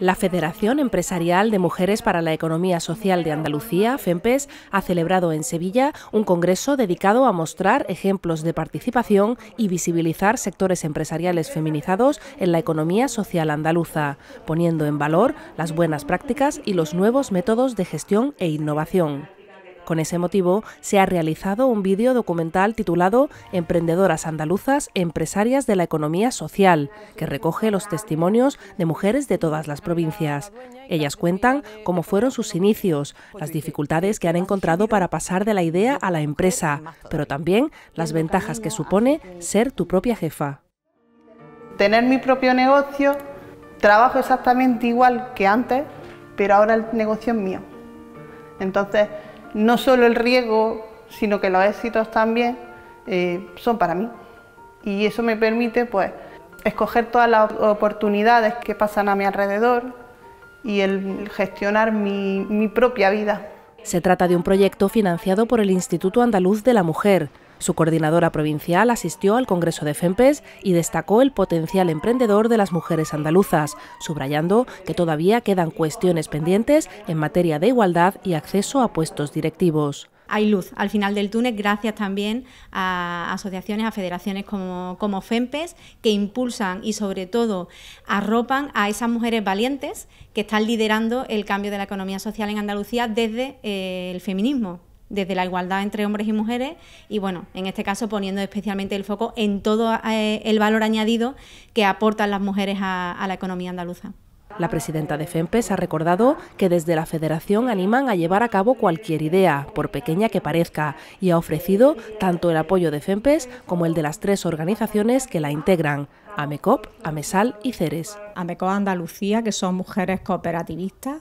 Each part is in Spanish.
La Federación Empresarial de Mujeres para la Economía Social de Andalucía, FEMPES, ha celebrado en Sevilla un congreso dedicado a mostrar ejemplos de participación y visibilizar sectores empresariales feminizados en la economía social andaluza, poniendo en valor las buenas prácticas y los nuevos métodos de gestión e innovación. Con ese motivo, se ha realizado un vídeo documental titulado Emprendedoras andaluzas, empresarias de la economía social, que recoge los testimonios de mujeres de todas las provincias. Ellas cuentan cómo fueron sus inicios, las dificultades que han encontrado para pasar de la idea a la empresa, pero también las ventajas que supone ser tu propia jefa. Tener mi propio negocio, trabajo exactamente igual que antes, pero ahora el negocio es mío. Entonces, no solo el riesgo, sino que los éxitos también eh, son para mí. Y eso me permite pues, escoger todas las oportunidades que pasan a mi alrededor y el gestionar mi propia vida. Se trata de un proyecto financiado por el Instituto Andaluz de la Mujer, su coordinadora provincial asistió al Congreso de FEMPES y destacó el potencial emprendedor de las mujeres andaluzas, subrayando que todavía quedan cuestiones pendientes en materia de igualdad y acceso a puestos directivos hay luz al final del túnel gracias también a asociaciones, a federaciones como, FEMPES que impulsan y sobre todo arropan a esas mujeres valientes que están liderando el cambio de la economía social en Andalucía desde eh, el feminismo desde la igualdad entre hombres y mujeres y bueno, en este caso poniendo especialmente el foco en todo eh, el valor añadido que aportan las mujeres a, la economía andaluza. La presidenta de FEMPES ha recordado que desde la Federación animan a llevar a cabo cualquier idea, por pequeña que parezca, y ha ofrecido tanto el apoyo de FEMPES como el de las tres organizaciones que la integran, AMECOP, AMESAL y CERES. AMECOP Andalucía, que son mujeres cooperativistas,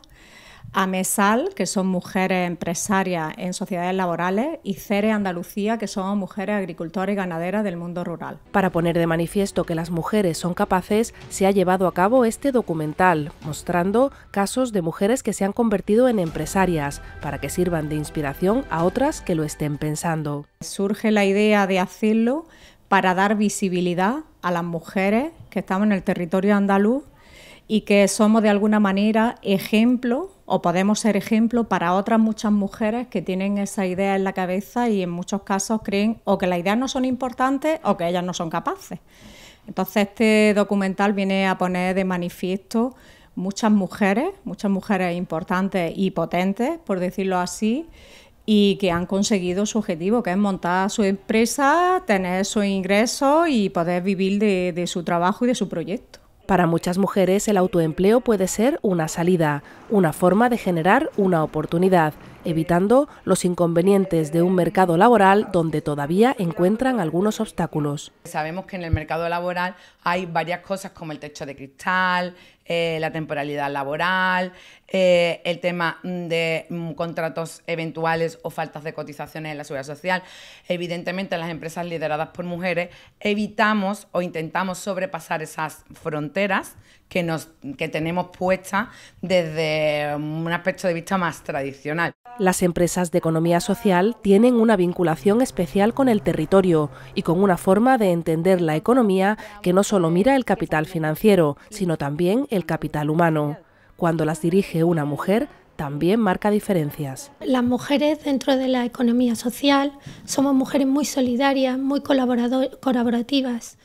AMESAL, que son mujeres empresarias en sociedades laborales, y CERE Andalucía, que son mujeres agricultoras y ganaderas del mundo rural. Para poner de manifiesto que las mujeres son capaces, se ha llevado a cabo este documental, mostrando casos de mujeres que se han convertido en empresarias, para que sirvan de inspiración a otras que lo estén pensando. Surge la idea de hacerlo para dar visibilidad a las mujeres que estamos en el territorio andaluz y que somos de alguna manera ejemplo o podemos ser ejemplo para otras muchas mujeres que tienen esa idea en la cabeza y en muchos casos creen o que las ideas no son importantes o que ellas no son capaces. Entonces este documental viene a poner de manifiesto muchas mujeres, muchas mujeres importantes y potentes, por decirlo así, y que han conseguido su objetivo, que es montar su empresa, tener sus ingresos y poder vivir de su trabajo y de su proyecto. Para muchas mujeres el autoempleo puede ser una salida, una forma de generar una oportunidad evitando los inconvenientes de un mercado laboral donde todavía encuentran algunos obstáculos. Sabemos que en el mercado laboral hay varias cosas como el techo de cristal, eh, la temporalidad laboral, eh, el tema mm, de mm, contratos eventuales o faltas de cotizaciones en la seguridad social. Evidentemente, las empresas lideradas por mujeres evitamos o intentamos sobrepasar esas fronteras que, nos, que tenemos puestas desde un aspecto de vista más tradicional. Las empresas de economía social tienen una vinculación especial con el territorio y con una forma de entender la economía que no solo mira el capital financiero, sino también el capital humano. Cuando las dirige una mujer, también marca diferencias. Las mujeres dentro de la economía social somos mujeres muy solidarias, muy colaborativas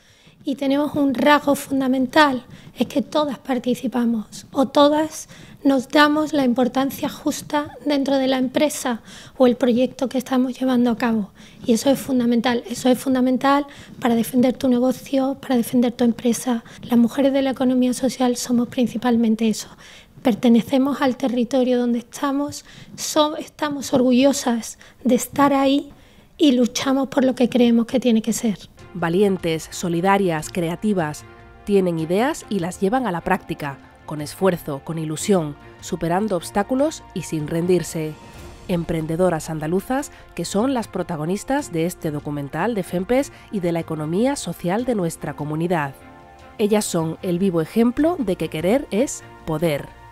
y tenemos un rasgo fundamental, es que todas participamos o todas nos damos la importancia justa dentro de la empresa o el proyecto que estamos llevando a cabo. Y eso es fundamental, eso es fundamental para defender tu negocio, para defender tu empresa. Las mujeres de la economía social somos principalmente eso. Pertenecemos al territorio donde estamos, estamos orgullosas de estar ahí y luchamos por lo que creemos que tiene que ser. Valientes, solidarias, creativas, tienen ideas y las llevan a la práctica, con esfuerzo, con ilusión, superando obstáculos y sin rendirse. Emprendedoras andaluzas que son las protagonistas de este documental de FEMPES y de la economía social de nuestra comunidad. Ellas son el vivo ejemplo de que querer es poder.